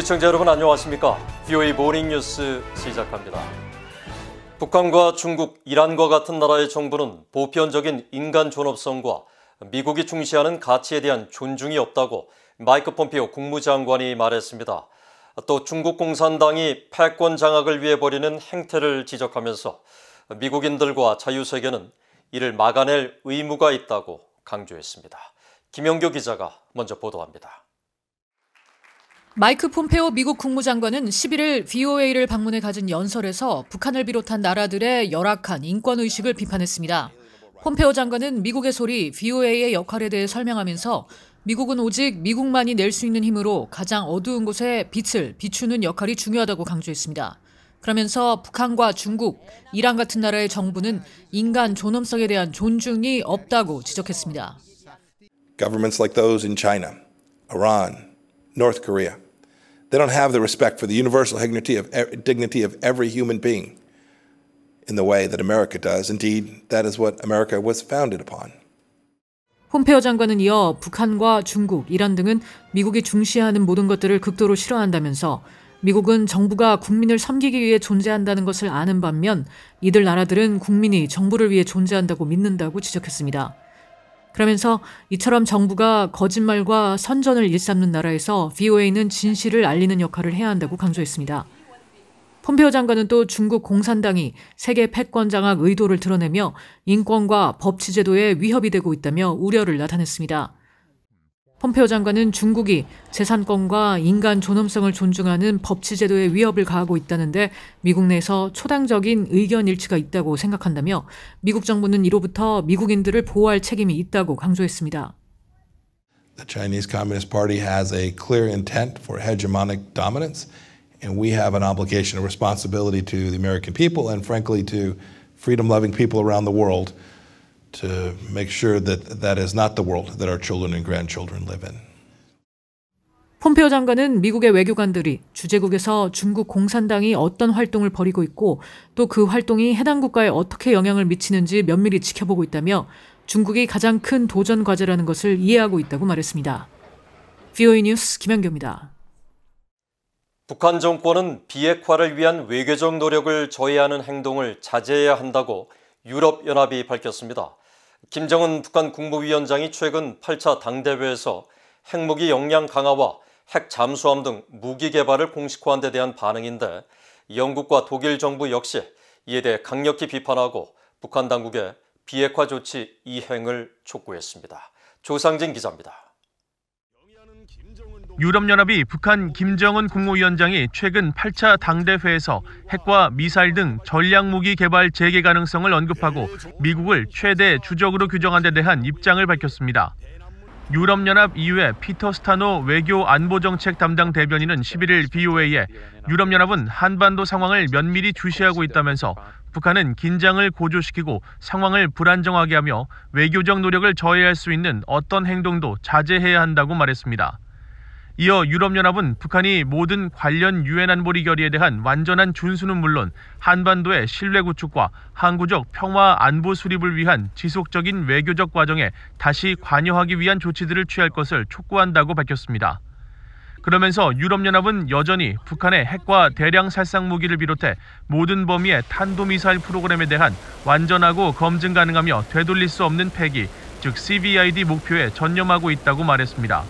시청자 여러분 안녕하십니까? BOA 모닝뉴스 시작합니다. 북한과 중국, 이란과 같은 나라의 정부는 보편적인 인간 존엄성과 미국이 중시하는 가치에 대한 존중이 없다고 마이크 폼피오 국무장관이 말했습니다. 또 중국 공산당이 패권 장악을 위해 벌이는 행태를 지적하면서 미국인들과 자유세계는 이를 막아낼 의무가 있다고 강조했습니다. 김영교 기자가 먼저 보도합니다. 마이크 폼페오 미국 국무장관은 11일 VOA를 방문해 가진 연설에서 북한을 비롯한 나라들의 열악한 인권의식을 비판했습니다. 폼페오 장관은 미국의 소리 VOA의 역할에 대해 설명하면서 미국은 오직 미국만이 낼 수 있는 힘으로 가장 어두운 곳에 빛을 비추는 역할이 중요하다고 강조했습니다. 그러면서 북한과 중국, 이란 같은 나라의 정부는 인간 존엄성에 대한 존중이 없다고 지적했습니다. Governments like those in China, Iran, North Korea They don't have the respect for the universal dignity of, dignity of every human being in the way that America does. Indeed, that is what America was founded upon. 폼페오 장관은 이어 북한과 중국, 이란 등은 미국이 중시하는 모든 것들을 극도로 싫어한다면서 미국은 정부가 국민을 섬기기 위해 존재한다는 것을 아는 반면 이들 나라들은 국민이 정부를 위해 존재한다고 믿는다고 지적했습니다. 그러면서 이처럼 정부가 거짓말과 선전을 일삼는 나라에서 VOA는 진실을 알리는 역할을 해야 한다고 강조했습니다. 폼페오 장관은 또 중국 공산당이 세계 패권 장악 의도를 드러내며 인권과 법치제도에 위협이 되고 있다며 우려를 나타냈습니다. 폼페오 장관은 중국이 재산권과 인간 존엄성을 존중하는 법치제도에 위협을 가하고 있다는데 미국 내에서 초당적인 의견 일치가 있다고 생각한다며 미국 정부는 이로부터 미국인들을 보호할 책임이 있다고 강조했습니다. The Chinese Communist Party has a clear intent for hegemonic dominance, and we have an obligation and responsibility to the American people and, frankly, to freedom loving people around the world. to make sure that that is not the world that our children and grandchildren live in. 폼페오 장관은 미국의 외교관들이 주재국에서 중국 공산당이 어떤 활동을 벌이고 있고 또 그 활동이 해당 국가에 어떻게 영향을 미치는지 면밀히 지켜보고 있다며 중국이 가장 큰 도전 과제라는 것을 이해하고 있다고 말했습니다. VOA 뉴스 김현규입니다. 북한 정권은 비핵화를 위한 외교적 노력을 저해하는 행동을 자제해야 한다고 유럽연합이 밝혔습니다. 김정은 북한 국무위원장이 최근 8차 당대회에서 핵무기 역량 강화와 핵 잠수함 등 무기 개발을 공식화한 데 대한 반응인데 영국과 독일 정부 역시 이에 대해 강력히 비판하고 북한 당국의 비핵화 조치 이행을 촉구했습니다. 조상진 기자입니다. 유럽연합이 북한 김정은 국무위원장이 최근 8차 당대회에서 핵과 미사일 등 전략무기 개발 재개 가능성을 언급하고 미국을 최대 주적으로 규정한 데 대한 입장을 밝혔습니다. 유럽연합 이후에 피터 스타노 외교 안보정책 담당 대변인은 11일 BOA에 유럽연합은 한반도 상황을 면밀히 주시하고 있다면서 북한은 긴장을 고조시키고 상황을 불안정하게 하며 외교적 노력을 저해할 수 있는 어떤 행동도 자제해야 한다고 말했습니다. 이어 유럽연합은 북한이 모든 관련 유엔 안보리 결의에 대한 완전한 준수는 물론 한반도의 신뢰 구축과 항구적 평화 안보 수립을 위한 지속적인 외교적 과정에 다시 관여하기 위한 조치들을 취할 것을 촉구한다고 밝혔습니다. 그러면서 유럽연합은 여전히 북한의 핵과 대량 살상 무기를 비롯해 모든 범위의 탄도미사일 프로그램에 대한 완전하고 검증 가능하며 되돌릴 수 없는 폐기, 즉 CVID 목표에 전념하고 있다고 말했습니다.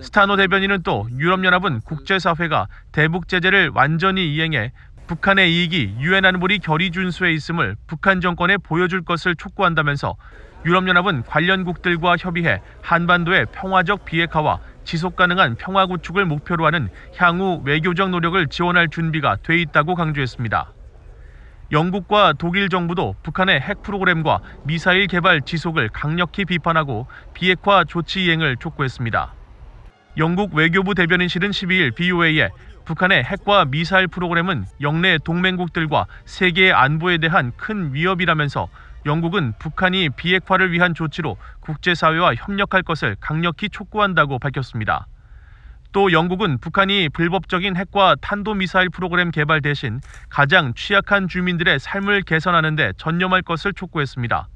스타노 대변인은 또 유럽연합은 국제사회가 대북 제재를 완전히 이행해 북한의 이익이 유엔 안보리 결의 준수에 있음을 북한 정권에 보여줄 것을 촉구한다면서 유럽연합은 관련국들과 협의해 한반도의 평화적 비핵화와 지속 가능한 평화 구축을 목표로 하는 향후 외교적 노력을 지원할 준비가 돼 있다고 강조했습니다. 영국과 독일 정부도 북한의 핵 프로그램과 미사일 개발 지속을 강력히 비판하고 비핵화 조치 이행을 촉구했습니다. 영국 외교부 대변인실은 12일 BOA에 북한의 핵과 미사일 프로그램은 영내 동맹국들과 세계의 안보에 대한 큰 위협이라면서 영국은 북한이 비핵화를 위한 조치로 국제사회와 협력할 것을 강력히 촉구한다고 밝혔습니다. 또 영국은 북한이 불법적인 핵과 탄도미사일 프로그램 개발 대신 가장 취약한 주민들의 삶을 개선하는 데 전념할 것을 촉구했습니다.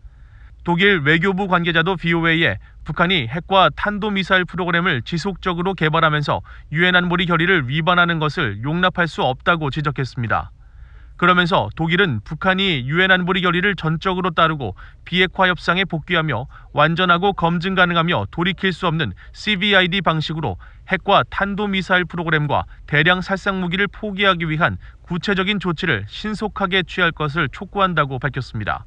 독일 외교부 관계자도 BOA에 북한이 핵과 탄도미사일 프로그램을 지속적으로 개발하면서 유엔 안보리 결의를 위반하는 것을 용납할 수 없다고 지적했습니다. 그러면서 독일은 북한이 유엔 안보리 결의를 전적으로 따르고 비핵화 협상에 복귀하며 완전하고 검증 가능하며 돌이킬 수 없는 CVID 방식으로 핵과 탄도미사일 프로그램과 대량 살상 무기를 포기하기 위한 구체적인 조치를 신속하게 취할 것을 촉구한다고 밝혔습니다.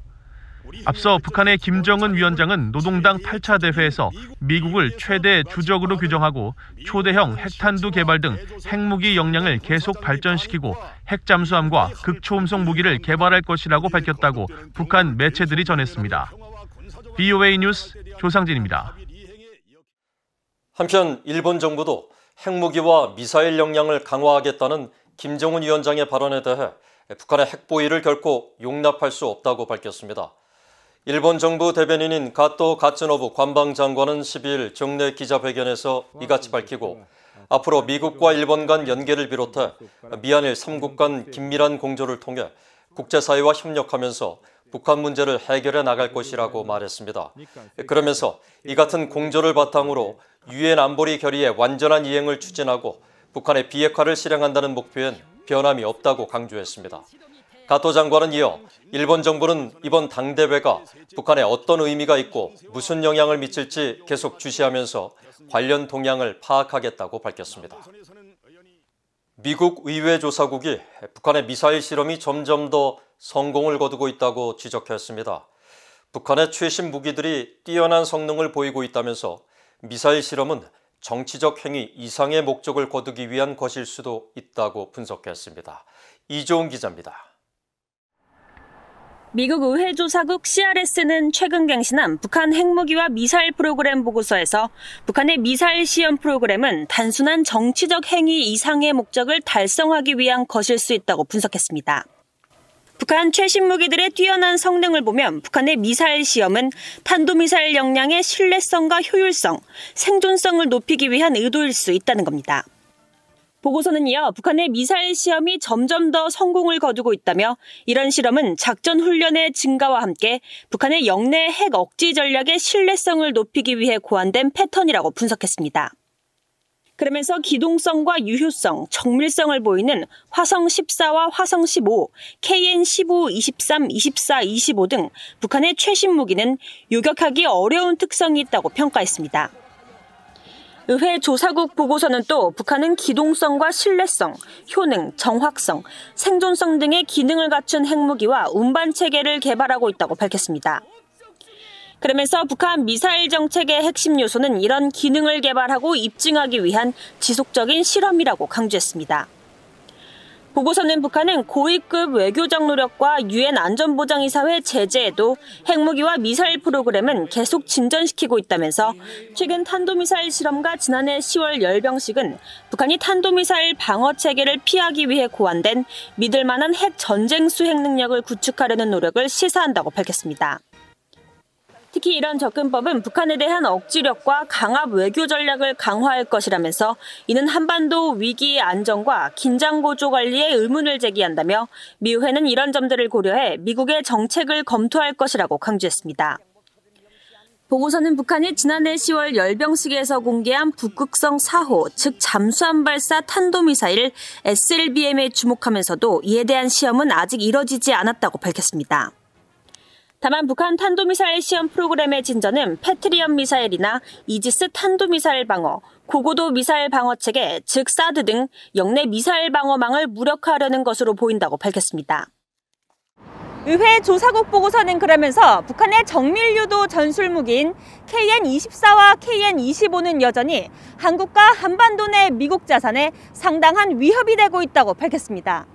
앞서 북한의 김정은 위원장은 노동당 8차 대회에서 미국을 최대 주적으로 규정하고 초대형 핵탄두 개발 등 핵무기 역량을 계속 발전시키고 핵잠수함과 극초음속 무기를 개발할 것이라고 밝혔다고 북한 매체들이 전했습니다. BOA 뉴스 조상진입니다. 한편 일본 정부도 핵무기와 미사일 역량을 강화하겠다는 김정은 위원장의 발언에 대해 북한의 핵보위를 결코 용납할 수 없다고 밝혔습니다. 일본 정부 대변인인 가토 가츠노부 관방장관은 12일 정례 기자회견에서 이같이 밝히고 앞으로 미국과 일본 간 연계를 비롯해 미한일 3국 간 긴밀한 공조를 통해 국제사회와 협력하면서 북한 문제를 해결해 나갈 것이라고 말했습니다. 그러면서 이 같은 공조를 바탕으로 유엔 안보리 결의의 완전한 이행을 추진하고 북한의 비핵화를 실행한다는 목표엔 변함이 없다고 강조했습니다. 가토 장관은 이어 일본 정부는 이번 당대회가 북한에 어떤 의미가 있고 무슨 영향을 미칠지 계속 주시하면서 관련 동향을 파악하겠다고 밝혔습니다. 미국 의회 조사국이 북한의 미사일 실험이 점점 더 성공을 거두고 있다고 지적했습니다. 북한의 최신 무기들이 뛰어난 성능을 보이고 있다면서 미사일 실험은 정치적 행위 이상의 목적을 거두기 위한 것일 수도 있다고 분석했습니다. 이종 기자입니다. 미국 의회 조사국 CRS는 최근 갱신한 북한 핵무기와 미사일 프로그램 보고서에서 북한의 미사일 시험 프로그램은 단순한 정치적 행위 이상의 목적을 달성하기 위한 것일 수 있다고 분석했습니다. 북한 최신 무기들의 뛰어난 성능을 보면 북한의 미사일 시험은 탄도미사일 역량의 신뢰성과 효율성, 생존성을 높이기 위한 의도일 수 있다는 겁니다. 보고서는 이어 북한의 미사일 시험이 점점 더 성공을 거두고 있다며 이런 실험은 작전 훈련의 증가와 함께 북한의 영내 핵 억지 전략의 신뢰성을 높이기 위해 고안된 패턴이라고 분석했습니다. 그러면서 기동성과 유효성, 정밀성을 보이는 화성 14와 화성 15, KN 15, 23, 24, 25 등 북한의 최신 무기는 요격하기 어려운 특성이 있다고 평가했습니다. 의회 조사국 보고서는 또 북한은 기동성과 신뢰성, 효능, 정확성, 생존성 등의 기능을 갖춘 핵무기와 운반 체계를 개발하고 있다고 밝혔습니다. 그러면서 북한 미사일 정책의 핵심 요소는 이런 기능을 개발하고 입증하기 위한 지속적인 실험이라고 강조했습니다. 보고서는 북한은 고위급 외교적 노력과 유엔 안전보장이사회 제재에도 핵무기와 미사일 프로그램은 계속 진전시키고 있다면서 최근 탄도미사일 실험과 지난해 10월 열병식은 북한이 탄도미사일 방어 체계를 피하기 위해 고안된 믿을 만한 핵 전쟁 수행 능력을 구축하려는 노력을 시사한다고 밝혔습니다. 특히 이런 접근법은 북한에 대한 억지력과 강압 외교 전략을 강화할 것이라면서 이는 한반도 위기 안정과 긴장 고조 관리에 의문을 제기한다며 미회는 이런 점들을 고려해 미국의 정책을 검토할 것이라고 강조했습니다. 보고서는 북한이 지난해 10월 열병식에서 공개한 북극성 4호, 즉 잠수함 발사 탄도미사일 SLBM에 주목하면서도 이에 대한 시험은 아직 이뤄지지 않았다고 밝혔습니다. 다만 북한 탄도미사일 시험 프로그램의 진전은 패트리엄 미사일이나 이지스 탄도미사일 방어, 고고도 미사일 방어 체계, 즉 사드 등 영내 미사일 방어망을 무력화하려는 것으로 보인다고 밝혔습니다. 의회 조사국 보고서는 그러면서 북한의 정밀유도 전술 무기인 KN-24와 KN-25는 여전히 한국과 한반도 내 미국 자산에 상당한 위협이 되고 있다고 밝혔습니다.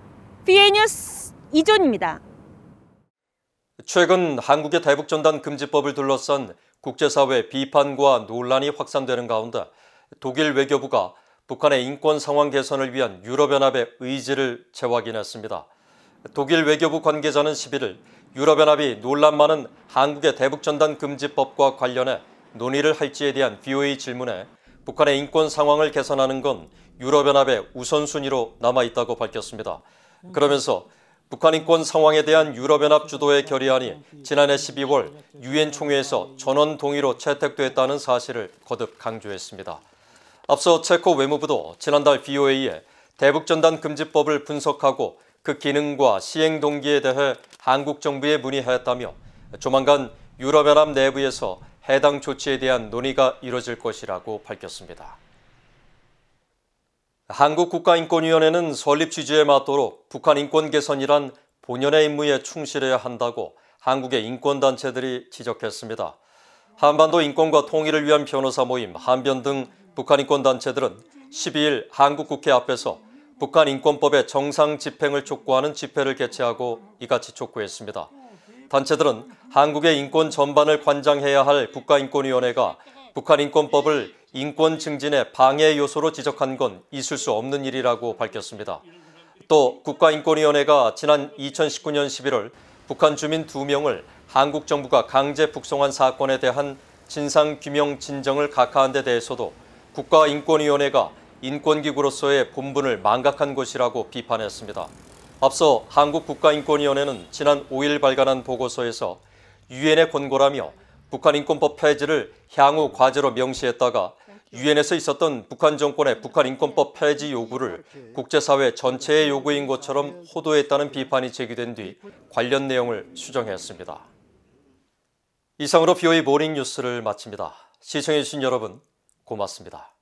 BA 뉴스 이존입니다. 최근 한국의 대북전단 금지법을 둘러싼 국제사회 비판과 논란이 확산되는 가운데 독일 외교부가 북한의 인권 상황 개선을 위한 유럽연합의 의지를 재확인했습니다. 독일 외교부 관계자는 11일 유럽연합이 논란 많은 한국의 대북전단 금지법과 관련해 논의를 할지에 대한 VOA 질문에 북한의 인권 상황을 개선하는 건 유럽연합의 우선순위로 남아있다고 밝혔습니다. 그러면서 북한 인권 상황에 대한 유럽연합 주도의 결의안이 지난해 12월 유엔 총회에서 전원 동의로 채택됐다는 사실을 거듭 강조했습니다. 앞서 체코 외무부도 지난달 BOA에 대북전단 금지법을 분석하고 그 기능과 시행 동기에 대해 한국 정부에 문의하였다며 조만간 유럽연합 내부에서 해당 조치에 대한 논의가 이뤄질 것이라고 밝혔습니다. 한국국가인권위원회는 설립 취지에 맞도록 북한 인권 개선이란 본연의 임무에 충실해야 한다고 한국의 인권단체들이 지적했습니다. 한반도 인권과 통일을 위한 변호사 모임, 한변 등 북한 인권단체들은 12일 한국국회 앞에서 북한 인권법의 정상 집행을 촉구하는 집회를 개최하고 이같이 촉구했습니다. 단체들은 한국의 인권 전반을 관장해야 할 국가인권위원회가 북한 인권법을 인권 증진의 방해 요소로 지적한 건 있을 수 없는 일이라고 밝혔습니다. 또 국가인권위원회가 지난 2019년 11월 북한 주민 2명을 한국 정부가 강제 북송한 사건에 대한 진상규명 진정을 각하한 데 대해서도 국가인권위원회가 인권기구로서의 본분을 망각한 것이라고 비판했습니다. 앞서 한국국가인권위원회는 지난 5일 발간한 보고서에서 유엔의 권고라며 북한 인권법 폐지를 향후 과제로 명시했다가 유엔에서 있었던 북한 정권의 북한 인권법 폐지 요구를 국제사회 전체의 요구인 것처럼 호도했다는 비판이 제기된 뒤 관련 내용을 수정했습니다. 이상으로 BOA 모닝 뉴스를 마칩니다. 시청해주신 여러분 고맙습니다.